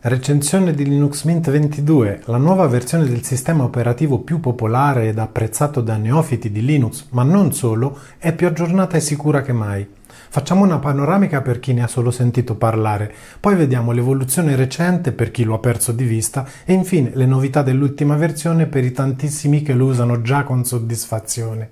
Recensione di Linux Mint 22, la nuova versione del sistema operativo più popolare ed apprezzato da neofiti di Linux, ma non solo, è più aggiornata e sicura che mai. Facciamo una panoramica per chi ne ha solo sentito parlare, poi vediamo l'evoluzione recente per chi lo ha perso di vista e infine le novità dell'ultima versione per i tantissimi che lo usano già con soddisfazione.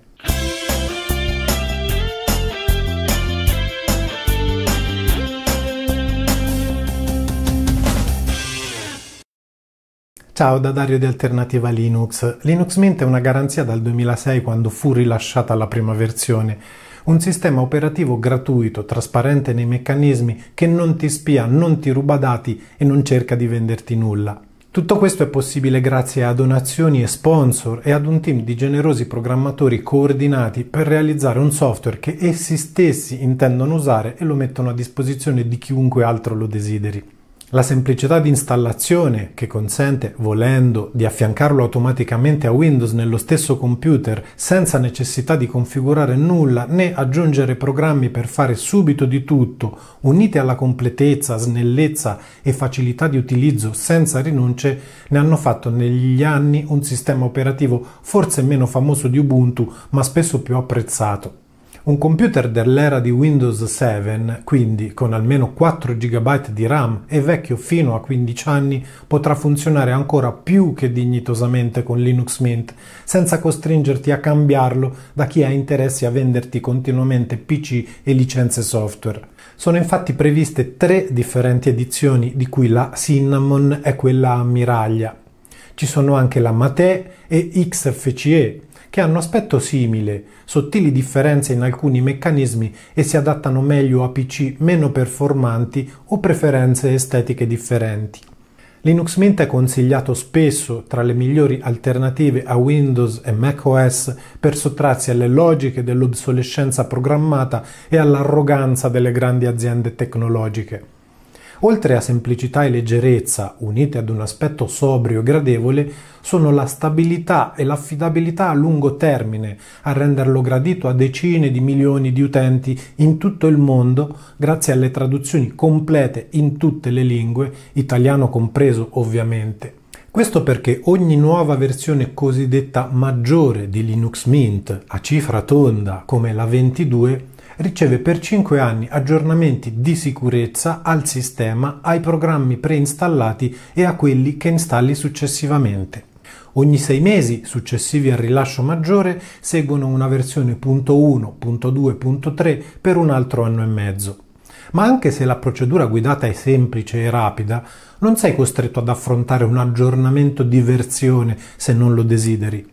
Ciao da Dario di Alternativa Linux. Linux Mint è una garanzia dal 2006 quando fu rilasciata la prima versione. Un sistema operativo gratuito, trasparente nei meccanismi, che non ti spia, non ti ruba dati e non cerca di venderti nulla. Tutto questo è possibile grazie a donazioni e sponsor e ad un team di generosi programmatori coordinati per realizzare un software che essi stessi intendono usare e lo mettono a disposizione di chiunque altro lo desideri. La semplicità di installazione che consente, volendo, di affiancarlo automaticamente a Windows nello stesso computer senza necessità di configurare nulla né aggiungere programmi per fare subito di tutto, unite alla completezza, snellezza e facilità di utilizzo senza rinunce, ne hanno fatto negli anni un sistema operativo forse meno famoso di Ubuntu ma spesso più apprezzato. Un computer dell'era di Windows 7, quindi con almeno 4 GB di RAM e vecchio fino a 15 anni, potrà funzionare ancora più che dignitosamente con Linux Mint, senza costringerti a cambiarlo da chi ha interessi a venderti continuamente PC e licenze software. Sono infatti previste tre differenti edizioni, di cui la Cinnamon è quella ammiraglia. Ci sono anche la Mate e XFCE, che hanno aspetto simile, sottili differenze in alcuni meccanismi e si adattano meglio a PC meno performanti o preferenze estetiche differenti. Linux Mint è consigliato spesso tra le migliori alternative a Windows e macOS per sottrarsi alle logiche dell'obsolescenza programmata e all'arroganza delle grandi aziende tecnologiche oltre a semplicità e leggerezza, unite ad un aspetto sobrio e gradevole, sono la stabilità e l'affidabilità a lungo termine a renderlo gradito a decine di milioni di utenti in tutto il mondo grazie alle traduzioni complete in tutte le lingue, italiano compreso ovviamente. Questo perché ogni nuova versione cosiddetta maggiore di Linux Mint, a cifra tonda come la 22, riceve per 5 anni aggiornamenti di sicurezza al sistema, ai programmi preinstallati e a quelli che installi successivamente. Ogni 6 mesi successivi al rilascio maggiore seguono una versione .1.2.3 per un altro anno e mezzo. Ma anche se la procedura guidata è semplice e rapida, non sei costretto ad affrontare un aggiornamento di versione se non lo desideri.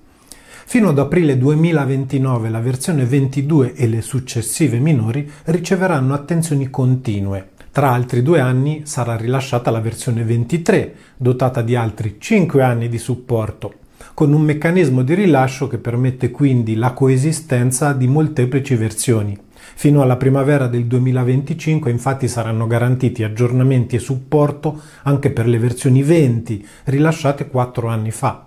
Fino ad aprile 2029 la versione 22 e le successive minori riceveranno attenzioni continue. Tra altri due anni sarà rilasciata la versione 23, dotata di altri 5 anni di supporto, con un meccanismo di rilascio che permette quindi la coesistenza di molteplici versioni. Fino alla primavera del 2025 infatti saranno garantiti aggiornamenti e supporto anche per le versioni 20 rilasciate 4 anni fa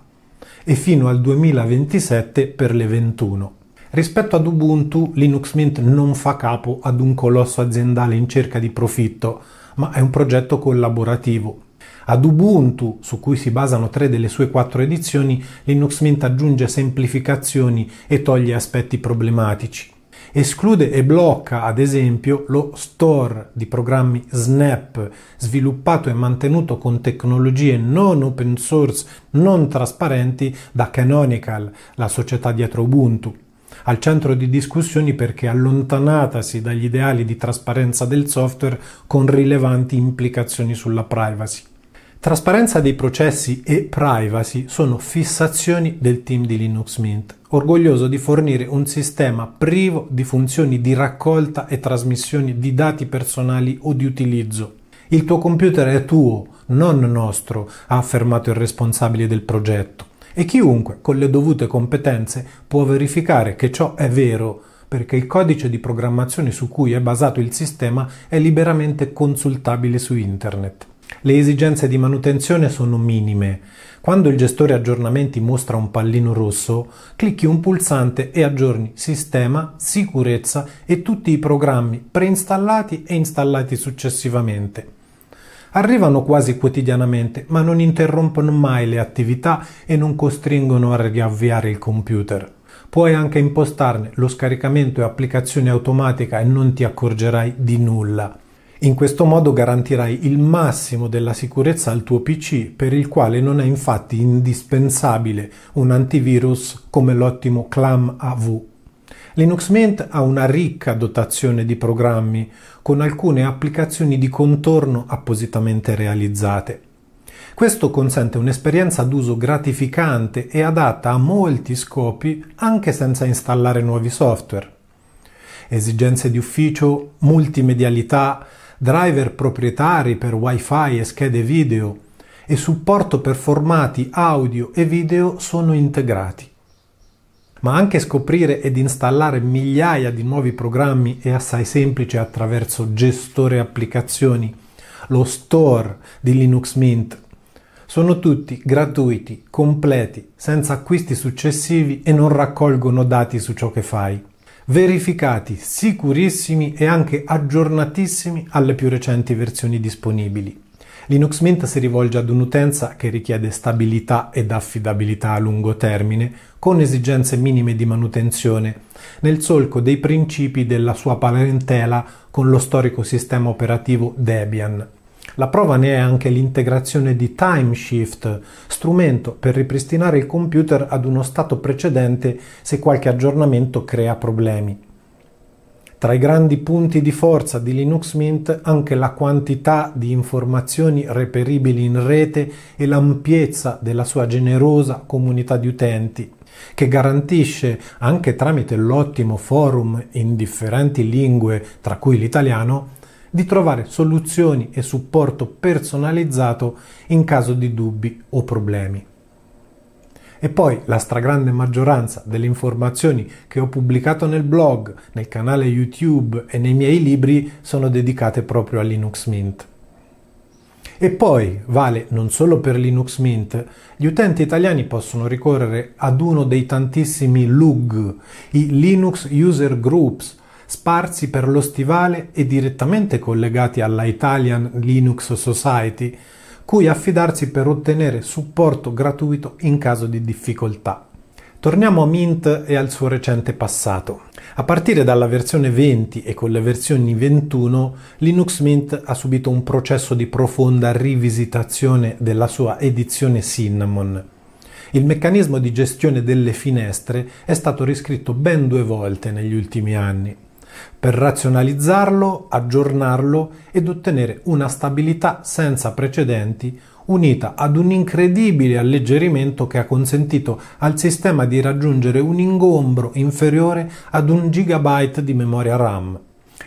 e fino al 2027 per le 21. Rispetto ad Ubuntu, Linux Mint non fa capo ad un colosso aziendale in cerca di profitto, ma è un progetto collaborativo. Ad Ubuntu, su cui si basano tre delle sue quattro edizioni, Linux Mint aggiunge semplificazioni e toglie aspetti problematici. Esclude e blocca, ad esempio, lo store di programmi Snap, sviluppato e mantenuto con tecnologie non open source, non trasparenti, da Canonical, la società dietro Ubuntu al centro di discussioni perché allontanatasi dagli ideali di trasparenza del software con rilevanti implicazioni sulla privacy. Trasparenza dei processi e privacy sono fissazioni del team di Linux Mint, orgoglioso di fornire un sistema privo di funzioni di raccolta e trasmissione di dati personali o di utilizzo. Il tuo computer è tuo, non nostro, ha affermato il responsabile del progetto. E chiunque, con le dovute competenze, può verificare che ciò è vero, perché il codice di programmazione su cui è basato il sistema è liberamente consultabile su Internet. Le esigenze di manutenzione sono minime. Quando il gestore aggiornamenti mostra un pallino rosso, clicchi un pulsante e aggiorni sistema, sicurezza e tutti i programmi preinstallati e installati successivamente. Arrivano quasi quotidianamente, ma non interrompono mai le attività e non costringono a riavviare il computer. Puoi anche impostarne lo scaricamento e applicazione automatica e non ti accorgerai di nulla. In questo modo garantirai il massimo della sicurezza al tuo PC, per il quale non è infatti indispensabile un antivirus come l'ottimo Clam AV. Linux Mint ha una ricca dotazione di programmi, con alcune applicazioni di contorno appositamente realizzate. Questo consente un'esperienza d'uso gratificante e adatta a molti scopi anche senza installare nuovi software. Esigenze di ufficio, multimedialità, driver proprietari per wifi e schede video e supporto per formati audio e video sono integrati. Ma anche scoprire ed installare migliaia di nuovi programmi è assai semplice attraverso gestore applicazioni, lo store di Linux Mint. Sono tutti gratuiti, completi, senza acquisti successivi e non raccolgono dati su ciò che fai verificati, sicurissimi e anche aggiornatissimi alle più recenti versioni disponibili. Linux Mint si rivolge ad un'utenza che richiede stabilità ed affidabilità a lungo termine, con esigenze minime di manutenzione, nel solco dei principi della sua parentela con lo storico sistema operativo Debian. La prova ne è anche l'integrazione di TimeShift, strumento per ripristinare il computer ad uno stato precedente se qualche aggiornamento crea problemi. Tra i grandi punti di forza di Linux Mint anche la quantità di informazioni reperibili in rete e l'ampiezza della sua generosa comunità di utenti, che garantisce anche tramite l'ottimo forum in differenti lingue, tra cui l'italiano, di trovare soluzioni e supporto personalizzato in caso di dubbi o problemi. E poi la stragrande maggioranza delle informazioni che ho pubblicato nel blog, nel canale YouTube e nei miei libri sono dedicate proprio a Linux Mint. E poi vale non solo per Linux Mint, gli utenti italiani possono ricorrere ad uno dei tantissimi LUG, i Linux User Groups, sparsi per lo stivale e direttamente collegati alla Italian Linux Society, cui affidarsi per ottenere supporto gratuito in caso di difficoltà. Torniamo a Mint e al suo recente passato. A partire dalla versione 20 e con le versioni 21, Linux Mint ha subito un processo di profonda rivisitazione della sua edizione Cinnamon. Il meccanismo di gestione delle finestre è stato riscritto ben due volte negli ultimi anni per razionalizzarlo, aggiornarlo ed ottenere una stabilità senza precedenti unita ad un incredibile alleggerimento che ha consentito al sistema di raggiungere un ingombro inferiore ad un gigabyte di memoria RAM.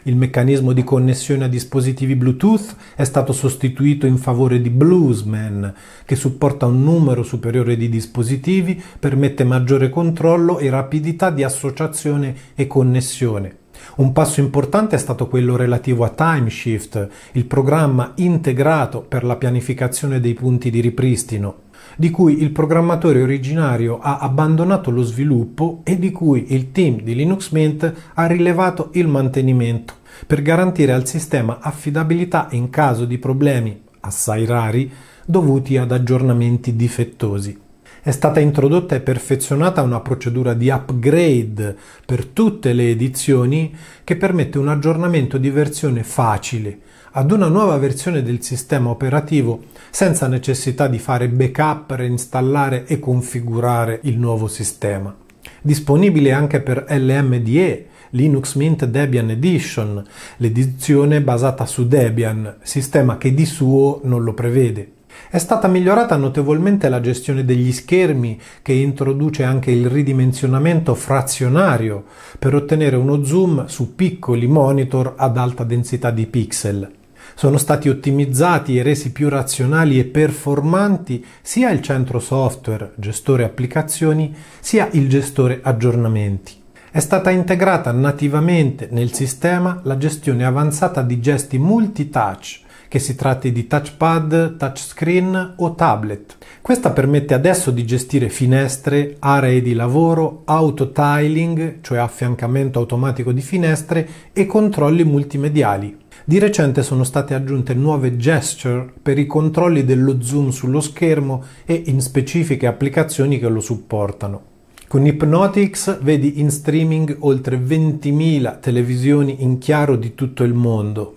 Il meccanismo di connessione a dispositivi Bluetooth è stato sostituito in favore di Bluesman, che supporta un numero superiore di dispositivi, permette maggiore controllo e rapidità di associazione e connessione. Un passo importante è stato quello relativo a TimeShift, il programma integrato per la pianificazione dei punti di ripristino di cui il programmatore originario ha abbandonato lo sviluppo e di cui il team di Linux Mint ha rilevato il mantenimento, per garantire al sistema affidabilità in caso di problemi, assai rari, dovuti ad aggiornamenti difettosi. È stata introdotta e perfezionata una procedura di upgrade per tutte le edizioni che permette un aggiornamento di versione facile ad una nuova versione del sistema operativo senza necessità di fare backup, reinstallare e configurare il nuovo sistema. Disponibile anche per LMDE, Linux Mint Debian Edition, l'edizione basata su Debian, sistema che di suo non lo prevede. È stata migliorata notevolmente la gestione degli schermi, che introduce anche il ridimensionamento frazionario per ottenere uno zoom su piccoli monitor ad alta densità di pixel. Sono stati ottimizzati e resi più razionali e performanti sia il centro software, gestore applicazioni, sia il gestore aggiornamenti. È stata integrata nativamente nel sistema la gestione avanzata di gesti multitouch che si tratti di touchpad, touchscreen o tablet. Questa permette adesso di gestire finestre, aree di lavoro, auto-tiling, cioè affiancamento automatico di finestre e controlli multimediali. Di recente sono state aggiunte nuove gesture per i controlli dello zoom sullo schermo e in specifiche applicazioni che lo supportano. Con Hypnotics vedi in streaming oltre 20.000 televisioni in chiaro di tutto il mondo,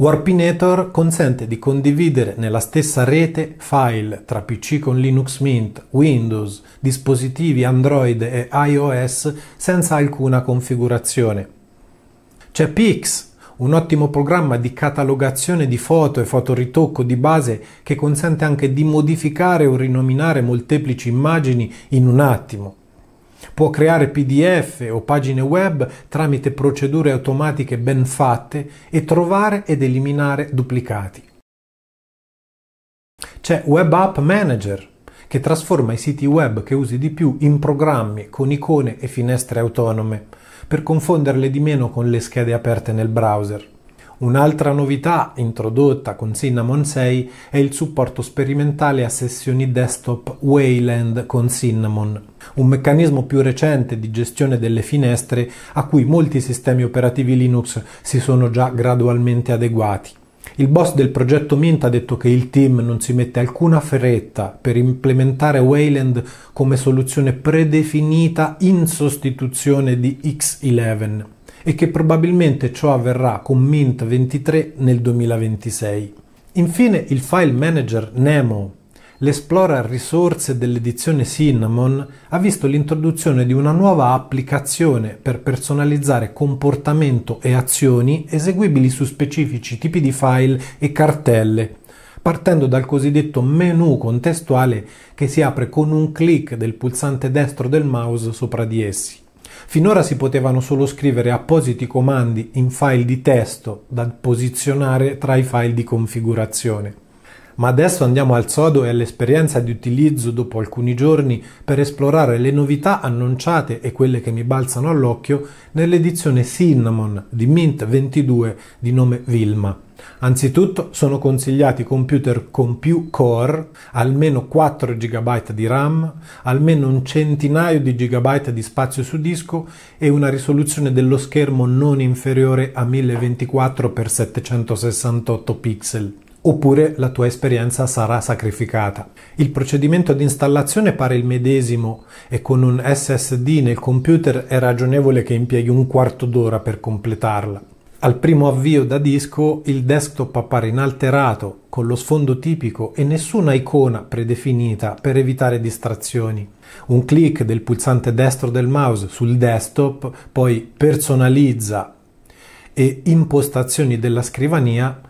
Warpinator consente di condividere nella stessa rete file tra PC con Linux Mint, Windows, dispositivi Android e iOS senza alcuna configurazione. C'è Pix, un ottimo programma di catalogazione di foto e fotoritocco di base che consente anche di modificare o rinominare molteplici immagini in un attimo. Può creare PDF o pagine web tramite procedure automatiche ben fatte e trovare ed eliminare duplicati. C'è Web App Manager che trasforma i siti web che usi di più in programmi con icone e finestre autonome per confonderle di meno con le schede aperte nel browser. Un'altra novità introdotta con Cinnamon 6 è il supporto sperimentale a sessioni desktop Wayland con Cinnamon, un meccanismo più recente di gestione delle finestre a cui molti sistemi operativi Linux si sono già gradualmente adeguati. Il boss del progetto Mint ha detto che il team non si mette alcuna fretta per implementare Wayland come soluzione predefinita in sostituzione di X11 e che probabilmente ciò avverrà con Mint 23 nel 2026. Infine il file manager Nemo, l'Explorer risorse dell'edizione Cinnamon ha visto l'introduzione di una nuova applicazione per personalizzare comportamento e azioni eseguibili su specifici tipi di file e cartelle, partendo dal cosiddetto menu contestuale che si apre con un clic del pulsante destro del mouse sopra di essi. Finora si potevano solo scrivere appositi comandi in file di testo da posizionare tra i file di configurazione ma adesso andiamo al sodo e all'esperienza di utilizzo dopo alcuni giorni per esplorare le novità annunciate e quelle che mi balzano all'occhio nell'edizione Cinnamon di Mint 22 di nome Vilma. Anzitutto sono consigliati computer con più core, almeno 4 GB di RAM, almeno un centinaio di GB di spazio su disco e una risoluzione dello schermo non inferiore a 1024x768 pixel oppure la tua esperienza sarà sacrificata. Il procedimento di installazione pare il medesimo e con un SSD nel computer è ragionevole che impieghi un quarto d'ora per completarla. Al primo avvio da disco il desktop appare inalterato, con lo sfondo tipico e nessuna icona predefinita per evitare distrazioni. Un clic del pulsante destro del mouse sul desktop poi personalizza e impostazioni della scrivania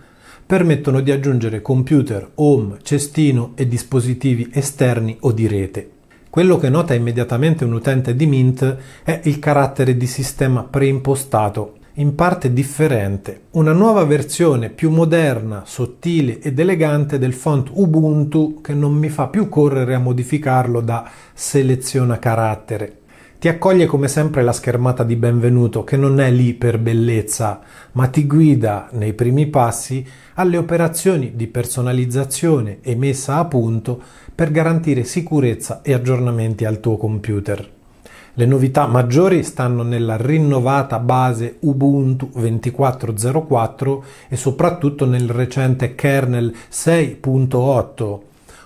permettono di aggiungere computer, home, cestino e dispositivi esterni o di rete. Quello che nota immediatamente un utente di Mint è il carattere di sistema preimpostato, in parte differente, una nuova versione più moderna, sottile ed elegante del font Ubuntu che non mi fa più correre a modificarlo da seleziona carattere. Ti accoglie come sempre la schermata di benvenuto che non è lì per bellezza, ma ti guida nei primi passi alle operazioni di personalizzazione e messa a punto per garantire sicurezza e aggiornamenti al tuo computer. Le novità maggiori stanno nella rinnovata base Ubuntu 24.04 e soprattutto nel recente kernel 6.8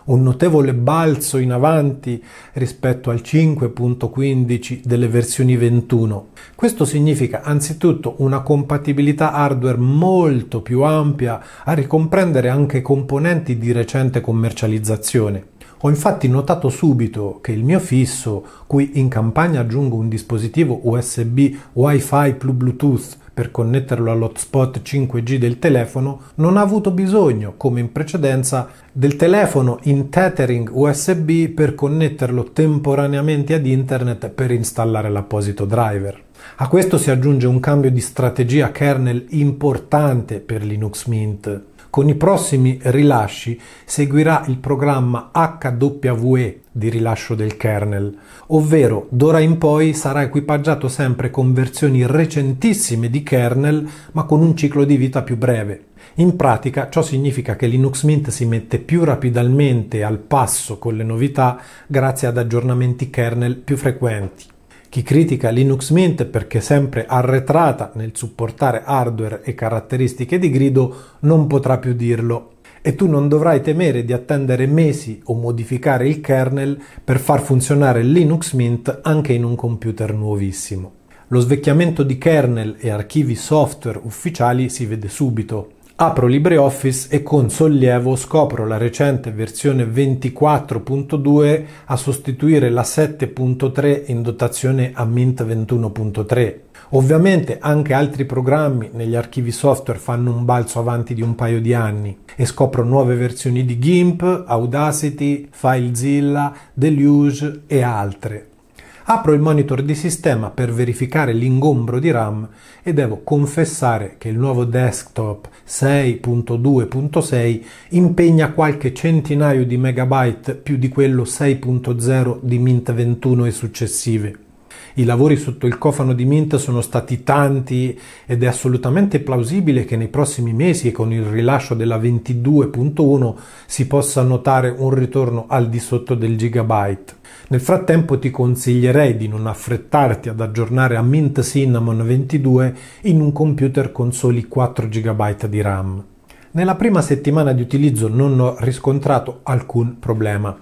un notevole balzo in avanti rispetto al 5.15 delle versioni 21. Questo significa anzitutto una compatibilità hardware molto più ampia a ricomprendere anche componenti di recente commercializzazione. Ho infatti notato subito che il mio fisso, cui in campagna aggiungo un dispositivo USB Wi-Fi più Bluetooth per connetterlo all'hotspot 5G del telefono, non ha avuto bisogno, come in precedenza, del telefono in tethering USB per connetterlo temporaneamente ad internet per installare l'apposito driver. A questo si aggiunge un cambio di strategia kernel importante per Linux Mint con i prossimi rilasci seguirà il programma HWE di rilascio del kernel, ovvero d'ora in poi sarà equipaggiato sempre con versioni recentissime di kernel ma con un ciclo di vita più breve. In pratica ciò significa che Linux Mint si mette più rapidamente al passo con le novità grazie ad aggiornamenti kernel più frequenti. Chi critica Linux Mint perché sempre arretrata nel supportare hardware e caratteristiche di grido non potrà più dirlo e tu non dovrai temere di attendere mesi o modificare il kernel per far funzionare Linux Mint anche in un computer nuovissimo. Lo svecchiamento di kernel e archivi software ufficiali si vede subito. Apro LibreOffice e con sollievo scopro la recente versione 24.2 a sostituire la 7.3 in dotazione a Mint 21.3. Ovviamente anche altri programmi negli archivi software fanno un balzo avanti di un paio di anni e scopro nuove versioni di GIMP, Audacity, FileZilla, Deluge e altre. Apro il monitor di sistema per verificare l'ingombro di RAM e devo confessare che il nuovo desktop 6.2.6 impegna qualche centinaio di megabyte più di quello 6.0 di Mint 21 e successive i lavori sotto il cofano di Mint sono stati tanti ed è assolutamente plausibile che nei prossimi mesi e con il rilascio della 22.1 si possa notare un ritorno al di sotto del gigabyte. Nel frattempo ti consiglierei di non affrettarti ad aggiornare a Mint Cinnamon 22 in un computer con soli 4 GB di RAM. Nella prima settimana di utilizzo non ho riscontrato alcun problema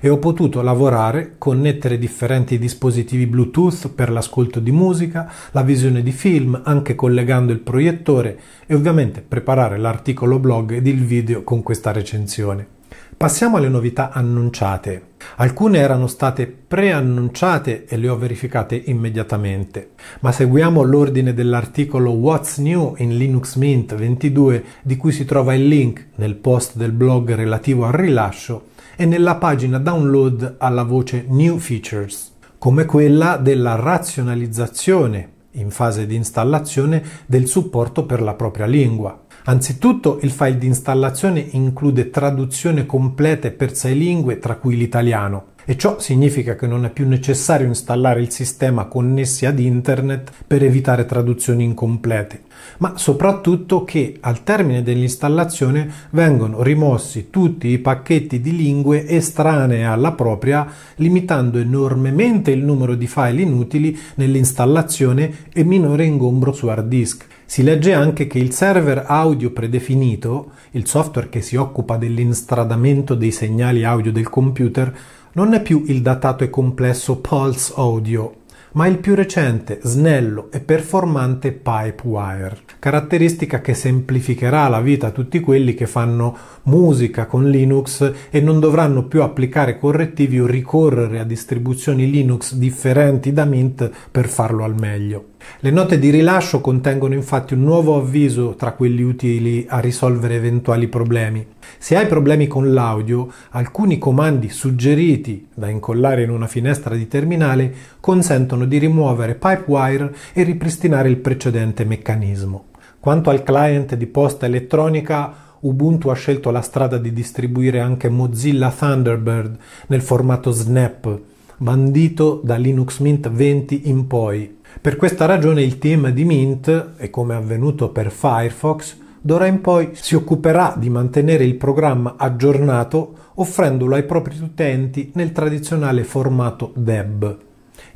e ho potuto lavorare, connettere differenti dispositivi Bluetooth per l'ascolto di musica, la visione di film, anche collegando il proiettore e ovviamente preparare l'articolo blog ed il video con questa recensione. Passiamo alle novità annunciate. Alcune erano state preannunciate e le ho verificate immediatamente, ma seguiamo l'ordine dell'articolo What's New in Linux Mint 22 di cui si trova il link nel post del blog relativo al rilascio e nella pagina download alla voce New Features, come quella della razionalizzazione in fase di installazione del supporto per la propria lingua. Anzitutto il file di installazione include traduzione complete per sei lingue, tra cui l'italiano, e ciò significa che non è più necessario installare il sistema connessi ad internet per evitare traduzioni incomplete, ma soprattutto che al termine dell'installazione vengono rimossi tutti i pacchetti di lingue estranee alla propria, limitando enormemente il numero di file inutili nell'installazione e minore ingombro su hard disk. Si legge anche che il server audio predefinito, il software che si occupa dell'instradamento dei segnali audio del computer, non è più il datato e complesso Pulse Audio, ma il più recente, snello e performante Pipewire, caratteristica che semplificherà la vita a tutti quelli che fanno musica con Linux e non dovranno più applicare correttivi o ricorrere a distribuzioni Linux differenti da Mint per farlo al meglio. Le note di rilascio contengono infatti un nuovo avviso tra quelli utili a risolvere eventuali problemi. Se hai problemi con l'audio, alcuni comandi suggeriti da incollare in una finestra di terminale consentono di rimuovere pipewire e ripristinare il precedente meccanismo. Quanto al client di posta elettronica, Ubuntu ha scelto la strada di distribuire anche Mozilla Thunderbird nel formato Snap bandito da Linux Mint 20 in poi. Per questa ragione il team di Mint, e come è avvenuto per Firefox, d'ora in poi si occuperà di mantenere il programma aggiornato offrendolo ai propri utenti nel tradizionale formato DEB.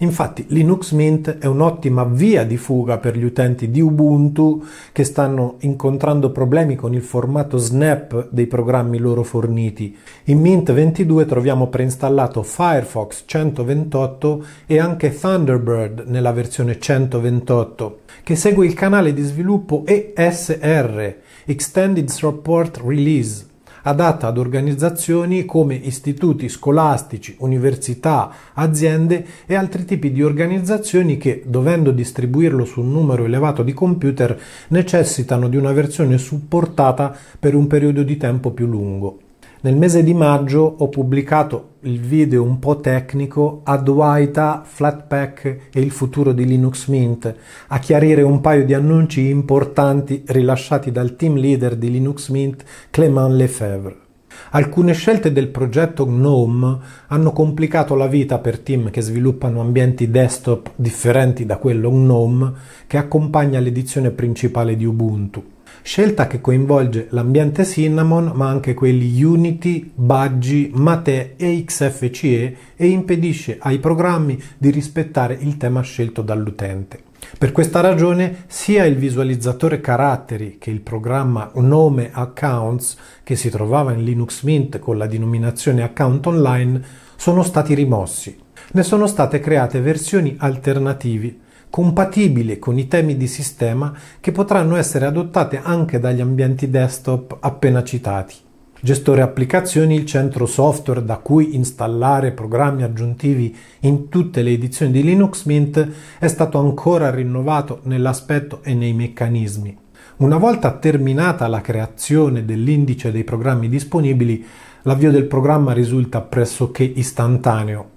Infatti Linux Mint è un'ottima via di fuga per gli utenti di Ubuntu che stanno incontrando problemi con il formato snap dei programmi loro forniti. In Mint 22 troviamo preinstallato Firefox 128 e anche Thunderbird nella versione 128 che segue il canale di sviluppo ESR Extended Support Release adatta ad organizzazioni come istituti scolastici, università, aziende e altri tipi di organizzazioni che, dovendo distribuirlo su un numero elevato di computer, necessitano di una versione supportata per un periodo di tempo più lungo. Nel mese di maggio ho pubblicato il video un po' tecnico Adwaita, Flatpak e il futuro di Linux Mint a chiarire un paio di annunci importanti rilasciati dal team leader di Linux Mint, Clément Lefebvre. Alcune scelte del progetto GNOME hanno complicato la vita per team che sviluppano ambienti desktop differenti da quello GNOME che accompagna l'edizione principale di Ubuntu scelta che coinvolge l'ambiente Cinnamon ma anche quelli Unity, Budgie, Mate e XFCE e impedisce ai programmi di rispettare il tema scelto dall'utente. Per questa ragione sia il visualizzatore caratteri che il programma Nome Accounts che si trovava in Linux Mint con la denominazione Account Online sono stati rimossi. Ne sono state create versioni alternativi compatibile con i temi di sistema che potranno essere adottate anche dagli ambienti desktop appena citati. Gestore applicazioni, il centro software da cui installare programmi aggiuntivi in tutte le edizioni di Linux Mint, è stato ancora rinnovato nell'aspetto e nei meccanismi. Una volta terminata la creazione dell'indice dei programmi disponibili, l'avvio del programma risulta pressoché istantaneo,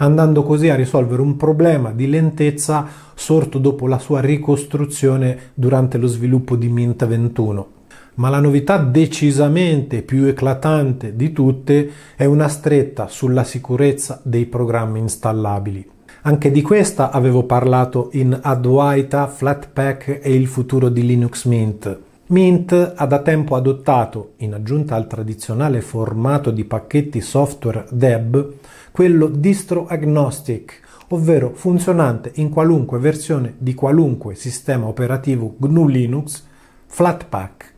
andando così a risolvere un problema di lentezza sorto dopo la sua ricostruzione durante lo sviluppo di Mint 21. Ma la novità decisamente più eclatante di tutte è una stretta sulla sicurezza dei programmi installabili. Anche di questa avevo parlato in Adwaita, Flatpak e il futuro di Linux Mint. Mint ha da tempo adottato, in aggiunta al tradizionale formato di pacchetti software DEB, quello distro-agnostic, ovvero funzionante in qualunque versione di qualunque sistema operativo GNU Linux Flatpak.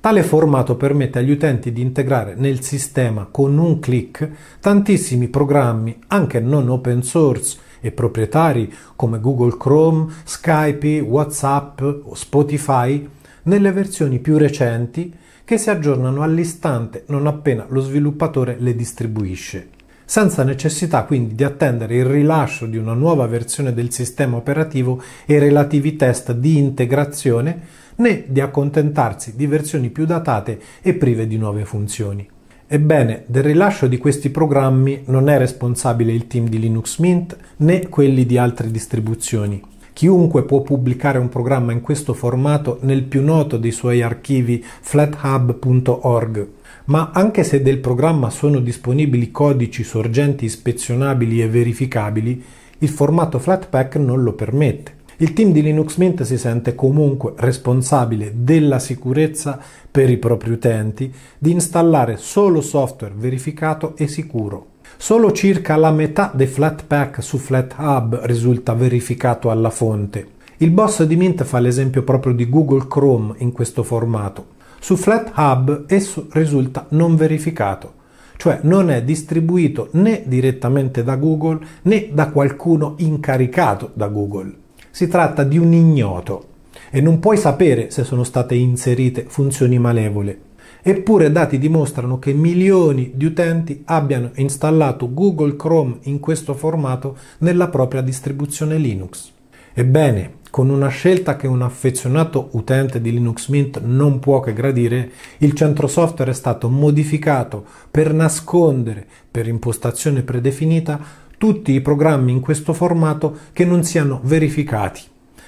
Tale formato permette agli utenti di integrare nel sistema con un clic tantissimi programmi, anche non open source e proprietari come Google Chrome, Skype, WhatsApp o Spotify, nelle versioni più recenti che si aggiornano all'istante non appena lo sviluppatore le distribuisce senza necessità quindi di attendere il rilascio di una nuova versione del sistema operativo e relativi test di integrazione, né di accontentarsi di versioni più datate e prive di nuove funzioni. Ebbene, del rilascio di questi programmi non è responsabile il team di Linux Mint né quelli di altre distribuzioni. Chiunque può pubblicare un programma in questo formato nel più noto dei suoi archivi flathub.org ma anche se del programma sono disponibili codici sorgenti ispezionabili e verificabili, il formato Flatpak non lo permette. Il team di Linux Mint si sente comunque responsabile della sicurezza per i propri utenti di installare solo software verificato e sicuro. Solo circa la metà dei Flatpak su FlatHub risulta verificato alla fonte. Il boss di Mint fa l'esempio proprio di Google Chrome in questo formato su Flat Hub esso risulta non verificato, cioè non è distribuito né direttamente da Google né da qualcuno incaricato da Google. Si tratta di un ignoto e non puoi sapere se sono state inserite funzioni malevole. Eppure dati dimostrano che milioni di utenti abbiano installato Google Chrome in questo formato nella propria distribuzione Linux. Ebbene, con una scelta che un affezionato utente di Linux Mint non può che gradire, il centro software è stato modificato per nascondere, per impostazione predefinita, tutti i programmi in questo formato che non siano verificati,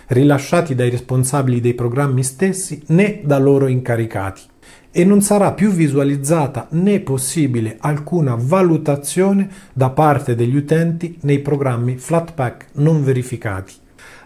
rilasciati dai responsabili dei programmi stessi né da loro incaricati e non sarà più visualizzata né possibile alcuna valutazione da parte degli utenti nei programmi Flatpak non verificati.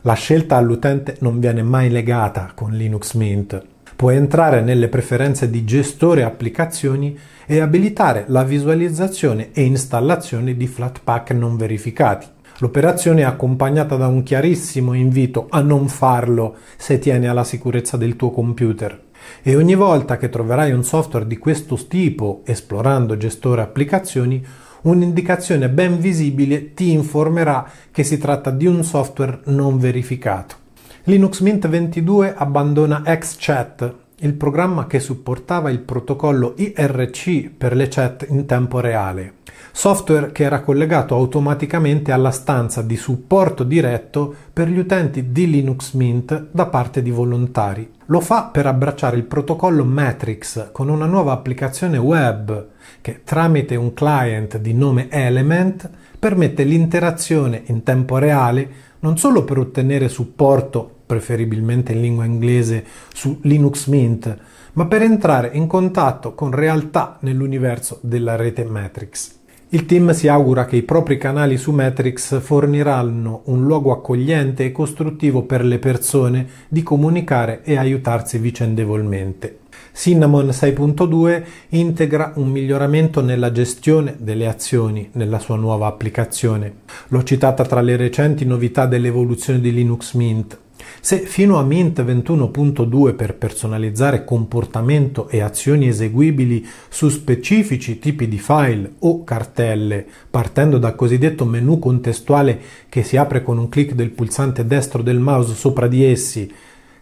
La scelta all'utente non viene mai legata con Linux Mint. Puoi entrare nelle preferenze di gestore applicazioni e abilitare la visualizzazione e installazione di Flatpak non verificati. L'operazione è accompagnata da un chiarissimo invito a non farlo se tieni alla sicurezza del tuo computer. E ogni volta che troverai un software di questo tipo esplorando gestore applicazioni, Un'indicazione ben visibile ti informerà che si tratta di un software non verificato. Linux Mint 22 abbandona XChat, il programma che supportava il protocollo IRC per le chat in tempo reale, software che era collegato automaticamente alla stanza di supporto diretto per gli utenti di Linux Mint da parte di volontari. Lo fa per abbracciare il protocollo Matrix con una nuova applicazione web che tramite un client di nome Element permette l'interazione in tempo reale non solo per ottenere supporto, preferibilmente in lingua inglese, su Linux Mint, ma per entrare in contatto con realtà nell'universo della rete Matrix. Il team si augura che i propri canali su Matrix forniranno un luogo accogliente e costruttivo per le persone di comunicare e aiutarsi vicendevolmente. Cinnamon 6.2 integra un miglioramento nella gestione delle azioni nella sua nuova applicazione. L'ho citata tra le recenti novità dell'evoluzione di Linux Mint. Se fino a Mint 21.2 per personalizzare comportamento e azioni eseguibili su specifici tipi di file o cartelle, partendo dal cosiddetto menu contestuale che si apre con un clic del pulsante destro del mouse sopra di essi,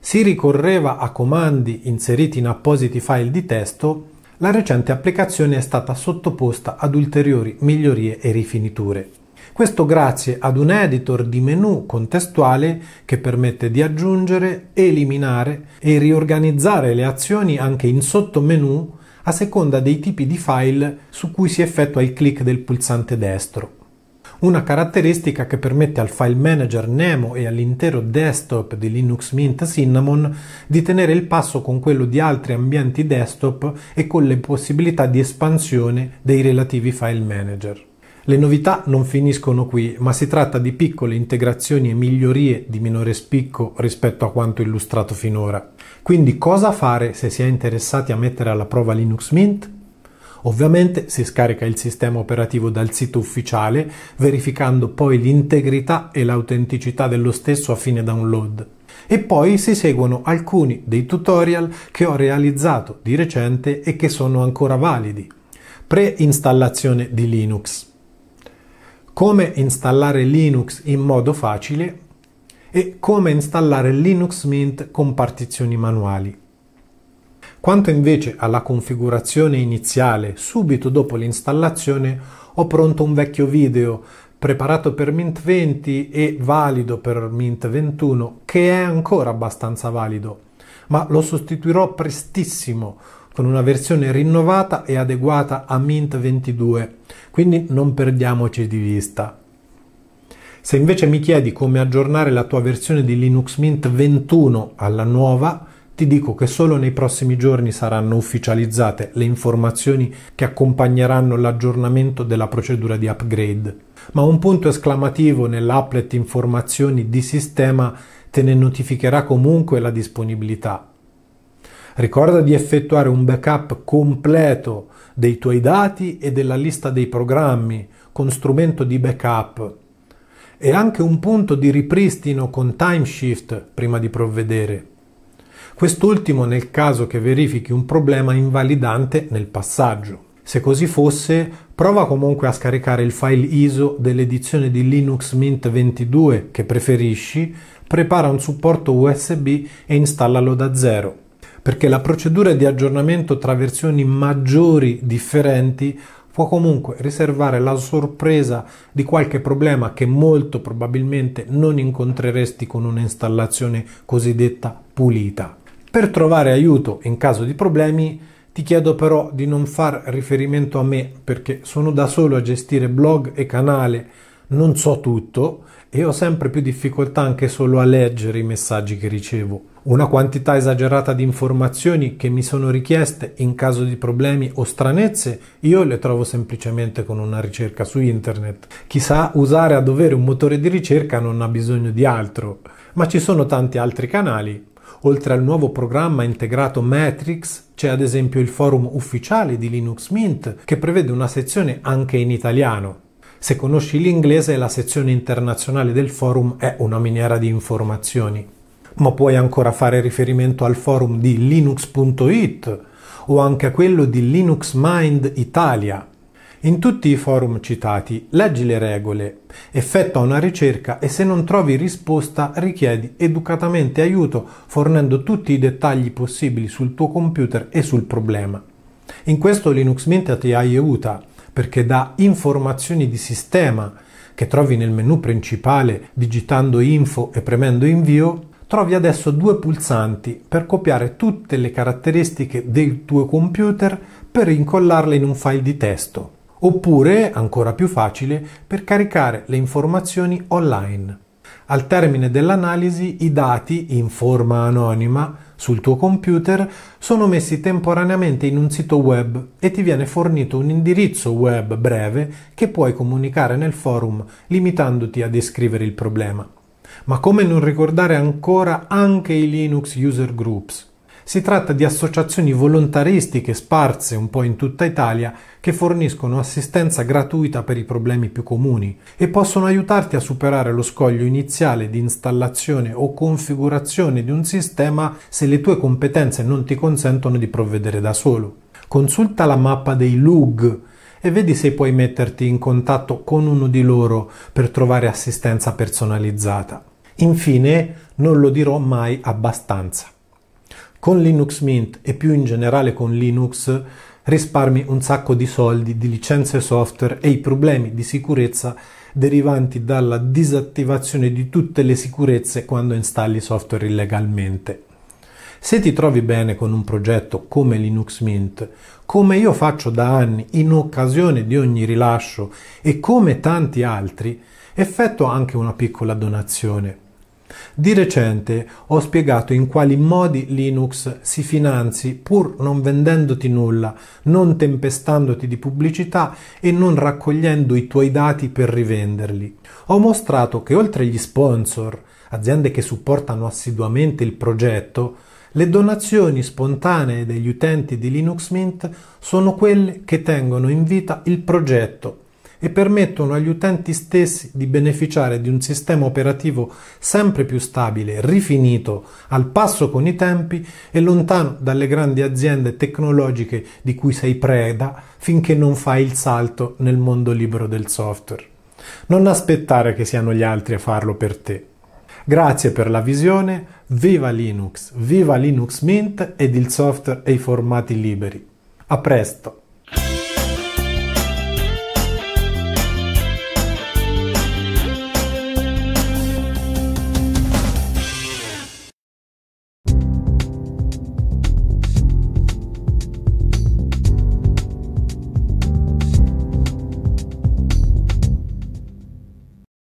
si ricorreva a comandi inseriti in appositi file di testo, la recente applicazione è stata sottoposta ad ulteriori migliorie e rifiniture. Questo grazie ad un editor di menu contestuale che permette di aggiungere, eliminare e riorganizzare le azioni anche in sottomenu a seconda dei tipi di file su cui si effettua il click del pulsante destro una caratteristica che permette al file manager Nemo e all'intero desktop di Linux Mint Cinnamon di tenere il passo con quello di altri ambienti desktop e con le possibilità di espansione dei relativi file manager. Le novità non finiscono qui, ma si tratta di piccole integrazioni e migliorie di minore spicco rispetto a quanto illustrato finora. Quindi cosa fare se si è interessati a mettere alla prova Linux Mint? Ovviamente si scarica il sistema operativo dal sito ufficiale, verificando poi l'integrità e l'autenticità dello stesso a fine download. E poi si seguono alcuni dei tutorial che ho realizzato di recente e che sono ancora validi. Pre-installazione di Linux. Come installare Linux in modo facile e come installare Linux Mint con partizioni manuali. Quanto invece alla configurazione iniziale subito dopo l'installazione ho pronto un vecchio video preparato per Mint 20 e valido per Mint 21 che è ancora abbastanza valido ma lo sostituirò prestissimo con una versione rinnovata e adeguata a Mint 22 quindi non perdiamoci di vista. Se invece mi chiedi come aggiornare la tua versione di Linux Mint 21 alla nuova ti dico che solo nei prossimi giorni saranno ufficializzate le informazioni che accompagneranno l'aggiornamento della procedura di upgrade. Ma un punto esclamativo nell'applet informazioni di sistema te ne notificherà comunque la disponibilità. Ricorda di effettuare un backup completo dei tuoi dati e della lista dei programmi con strumento di backup e anche un punto di ripristino con timeshift prima di provvedere quest'ultimo nel caso che verifichi un problema invalidante nel passaggio. Se così fosse, prova comunque a scaricare il file ISO dell'edizione di Linux Mint 22 che preferisci, prepara un supporto USB e installalo da zero, perché la procedura di aggiornamento tra versioni maggiori differenti può comunque riservare la sorpresa di qualche problema che molto probabilmente non incontreresti con un'installazione cosiddetta pulita. Per trovare aiuto in caso di problemi ti chiedo però di non far riferimento a me perché sono da solo a gestire blog e canale, non so tutto e ho sempre più difficoltà anche solo a leggere i messaggi che ricevo. Una quantità esagerata di informazioni che mi sono richieste in caso di problemi o stranezze, io le trovo semplicemente con una ricerca su internet. Chissà, usare a dovere un motore di ricerca non ha bisogno di altro, ma ci sono tanti altri canali Oltre al nuovo programma integrato Matrix, c'è ad esempio il forum ufficiale di Linux Mint, che prevede una sezione anche in italiano. Se conosci l'inglese, la sezione internazionale del forum è una miniera di informazioni. Ma puoi ancora fare riferimento al forum di linux.it o anche a quello di Linux Mind Italia, in tutti i forum citati, leggi le regole, effettua una ricerca e se non trovi risposta richiedi educatamente aiuto fornendo tutti i dettagli possibili sul tuo computer e sul problema. In questo Linux Mint ti aiuta perché dà informazioni di sistema che trovi nel menu principale digitando info e premendo invio trovi adesso due pulsanti per copiare tutte le caratteristiche del tuo computer per incollarle in un file di testo oppure, ancora più facile, per caricare le informazioni online. Al termine dell'analisi i dati, in forma anonima, sul tuo computer sono messi temporaneamente in un sito web e ti viene fornito un indirizzo web breve che puoi comunicare nel forum limitandoti a descrivere il problema. Ma come non ricordare ancora anche i Linux User Groups? Si tratta di associazioni volontaristiche sparse un po' in tutta Italia che forniscono assistenza gratuita per i problemi più comuni e possono aiutarti a superare lo scoglio iniziale di installazione o configurazione di un sistema se le tue competenze non ti consentono di provvedere da solo. Consulta la mappa dei LUG e vedi se puoi metterti in contatto con uno di loro per trovare assistenza personalizzata. Infine, non lo dirò mai abbastanza con Linux Mint e più in generale con Linux risparmi un sacco di soldi di licenze software e i problemi di sicurezza derivanti dalla disattivazione di tutte le sicurezze quando installi software illegalmente. Se ti trovi bene con un progetto come Linux Mint, come io faccio da anni in occasione di ogni rilascio e come tanti altri, effetto anche una piccola donazione. Di recente ho spiegato in quali modi Linux si finanzi pur non vendendoti nulla, non tempestandoti di pubblicità e non raccogliendo i tuoi dati per rivenderli. Ho mostrato che oltre agli sponsor, aziende che supportano assiduamente il progetto, le donazioni spontanee degli utenti di Linux Mint sono quelle che tengono in vita il progetto e permettono agli utenti stessi di beneficiare di un sistema operativo sempre più stabile, rifinito, al passo con i tempi e lontano dalle grandi aziende tecnologiche di cui sei preda finché non fai il salto nel mondo libero del software. Non aspettare che siano gli altri a farlo per te. Grazie per la visione, viva Linux, viva Linux Mint ed il software e i formati liberi. A presto!